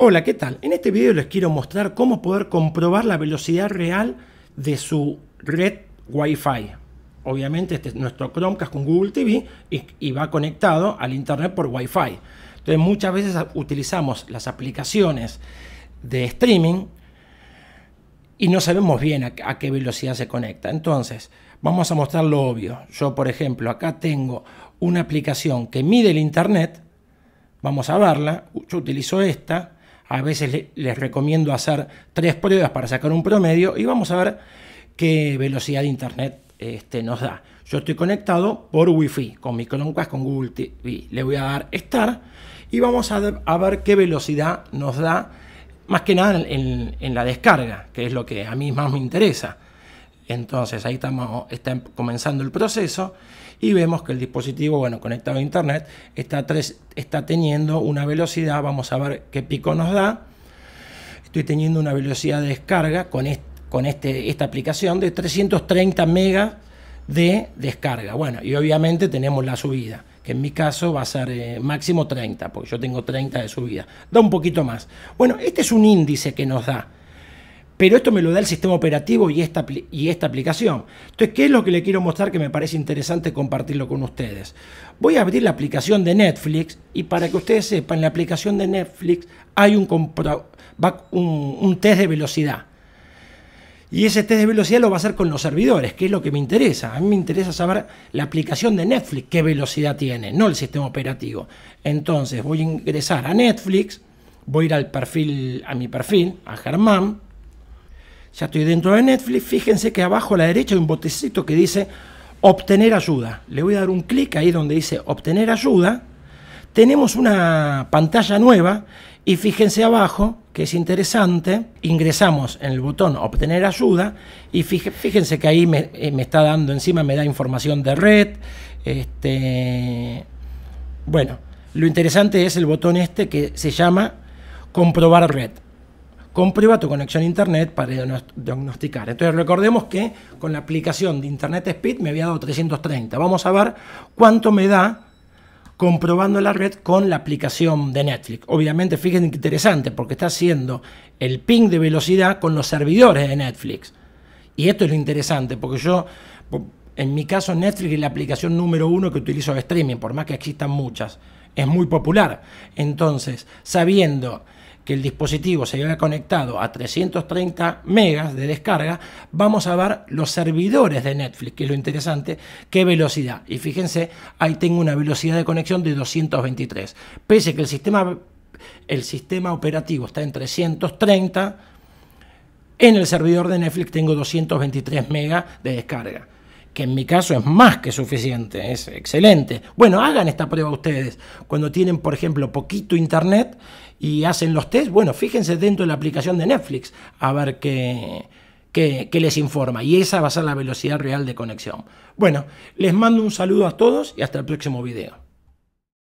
Hola, ¿qué tal? En este video les quiero mostrar cómo poder comprobar la velocidad real de su red Wi-Fi. Obviamente este es nuestro Chromecast con Google TV y, va conectado al internet por Wi-Fi. Entonces muchas veces utilizamos las aplicaciones de streaming y no sabemos bien a qué velocidad se conecta. Entonces vamos a mostrar lo obvio. Yo por ejemplo acá tengo una aplicación que mide el internet. Vamos a verla. Yo utilizo esta a veces les recomiendo hacer tres pruebas para sacar un promedio y vamos a ver qué velocidad de internet este, nos da. Yo estoy conectado por Wi-Fi con mi Chromecast, con Google TV. Le voy a dar Start y vamos a, ver, qué velocidad nos da, más que nada en la descarga, que es lo que a mí más me interesa. Entonces ahí estamos, está em, comenzando el proceso y vemos que el dispositivo, bueno, conectado a internet, está, teniendo una velocidad, vamos a ver qué pico nos da. Estoy teniendo una velocidad de descarga con, este, esta aplicación de 330 megas de descarga. Bueno, y obviamente tenemos la subida, que en mi caso va a ser eh, máximo 30, porque yo tengo 30 de subida. Da un poquito más. Bueno, este es un índice que nos da pero esto me lo da el sistema operativo y esta, y esta aplicación. Entonces, ¿qué es lo que le quiero mostrar que me parece interesante compartirlo con ustedes? Voy a abrir la aplicación de Netflix y para que ustedes sepan, en la aplicación de Netflix hay un, test de velocidad. Y ese test de velocidad lo va a hacer con los servidores, que es lo que me interesa. A mí me interesa saber la aplicación de Netflix, qué velocidad tiene, no el sistema operativo. Entonces voy a ingresar a Netflix, voy a ir al perfil, a mi perfil, a Germán, ya estoy dentro de Netflix. Fíjense que abajo a la derecha hay un botecito que dice obtener ayuda. Le voy a dar un clic ahí donde dice obtener ayuda. Tenemos una pantalla nueva y fíjense abajo que es interesante. Ingresamos en el botón obtener ayuda y fíjense que ahí eh, me, está dando encima, me da información de red. Este, bueno, lo interesante es el botón este que se llama comprobar red comprueba tu conexión a Internet para diagnosticar. Entonces recordemos que con la aplicación de Internet Speed me había dado 330. Vamos a ver cuánto me da comprobando la red con la aplicación de Netflix. Obviamente, fíjense que interesante, porque está haciendo el ping de velocidad con los servidores de Netflix. Y esto es lo interesante, porque yo, en mi caso, Netflix es la aplicación número uno que utilizo de streaming, por más que existan muchas es muy popular. Entonces, sabiendo que el dispositivo se había conectado a 330 megas de descarga, vamos a ver los servidores de Netflix, que es lo interesante, qué velocidad. Y fíjense, ahí tengo una velocidad de conexión de 223. Pese que el sistema, el sistema operativo está en 330, en el servidor de Netflix tengo 223 megas de descarga que en mi caso es más que suficiente, es excelente. Bueno, hagan esta prueba ustedes. Cuando tienen, por ejemplo, poquito internet y hacen los test, bueno, fíjense dentro de la aplicación de Netflix a ver qué, qué les informa. Y esa va a ser la velocidad real de conexión. Bueno, les mando un saludo a todos y hasta el próximo video.